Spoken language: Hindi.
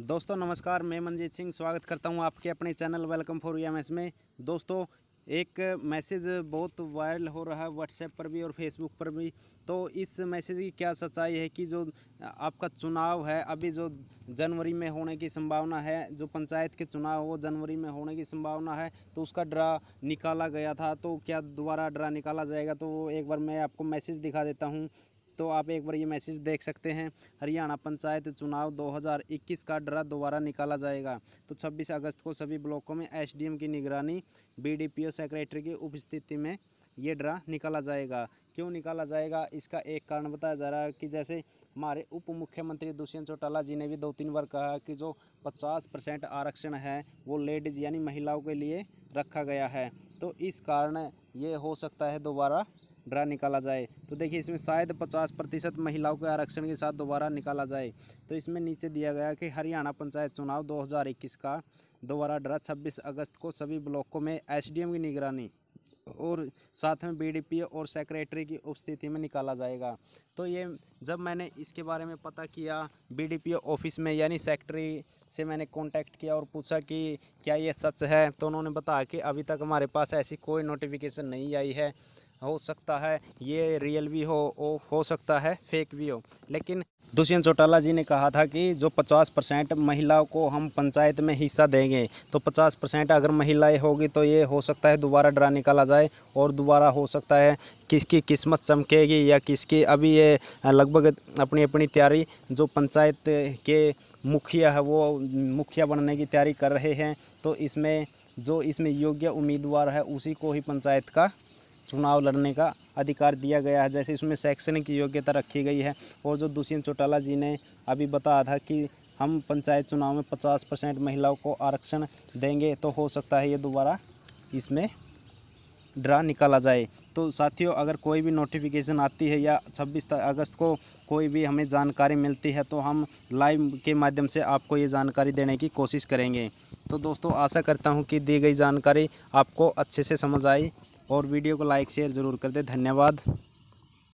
दोस्तों नमस्कार मैं मनजीत सिंह स्वागत करता हूं आपके अपने channel welcome for M S में दोस्तों एक मैसेज बहुत वायरल हो रहा है व्हाट्सएप पर भी और फेसबुक पर भी तो इस मैसेज की क्या सच्चाई है कि जो आपका चुनाव है अभी जो जनवरी में होने की संभावना है जो पंचायत के चुनाव वो जनवरी में होने की संभावना है तो उसका ड्रा निकाला गया था तो क्या दोबारा ड्रा निकाला जाएगा तो एक बार मैं आपको मैसेज दिखा देता हूँ तो आप एक बार ये मैसेज देख सकते हैं हरियाणा पंचायत चुनाव 2021 का ड्रा दोबारा निकाला जाएगा तो 26 अगस्त को सभी ब्लॉकों में एसडीएम की निगरानी बीडीपीओ सेक्रेटरी की उपस्थिति में ये ड्रा निकाला जाएगा क्यों निकाला जाएगा इसका एक कारण बताया जा रहा है कि जैसे हमारे उप मुख्यमंत्री दुष्यंत चौटाला जी ने भी दो तीन बार कहा कि जो 50 परसेंट आरक्षण है वो लेडीज यानी महिलाओं के लिए रखा गया है तो इस कारण ये हो सकता है दोबारा ड्रा निकाला जाए तो देखिए इसमें शायद पचास प्रतिशत महिलाओं के आरक्षण के साथ दोबारा निकाला जाए तो इसमें नीचे दिया गया कि हरियाणा पंचायत चुनाव 2021 का दोबारा ड्रा 26 अगस्त को सभी ब्लॉकों में एसडीएम की निगरानी और साथ में बीडीपी और सेक्रेटरी की उपस्थिति में निकाला जाएगा तो ये जब मैंने इसके बारे में पता किया बीडीपी ऑफिस में यानी सेक्रेटरी से मैंने कांटेक्ट किया और पूछा कि क्या ये सच है तो उन्होंने बताया कि अभी तक हमारे पास ऐसी कोई नोटिफिकेशन नहीं आई है हो सकता है ये रियल भी हो ओ, हो सकता है फेक भी हो लेकिन दुष्यंत चौटाला जी ने कहा था कि जो 50 परसेंट महिलाओं को हम पंचायत में हिस्सा देंगे तो 50 परसेंट अगर महिलाएं होगी तो ये हो सकता है दोबारा ड्रा निकाला जाए और दोबारा हो सकता है किसकी किस्मत चमकेगी या किसकी अभी ये लगभग अपनी अपनी तैयारी जो पंचायत के मुखिया है वो मुखिया बनने की तैयारी कर रहे हैं तो इसमें जो इसमें योग्य उम्मीदवार है उसी को ही पंचायत का चुनाव लड़ने का अधिकार दिया गया है जैसे इसमें शैक्षणिक योग्यता रखी गई है और जो दुष्यंत चौटाला जी ने अभी बताया था कि हम पंचायत चुनाव में पचास परसेंट महिलाओं को आरक्षण देंगे तो हो सकता है ये दोबारा इसमें ड्रा निकाला जाए तो साथियों अगर कोई भी नोटिफिकेशन आती है या 26 अगस्त को कोई भी हमें जानकारी मिलती है तो हम लाइव के माध्यम से आपको ये जानकारी देने की कोशिश करेंगे तो दोस्तों आशा करता हूँ कि दी गई जानकारी आपको अच्छे से समझ आई और वीडियो को लाइक शेयर ज़रूर कर दे धन्यवाद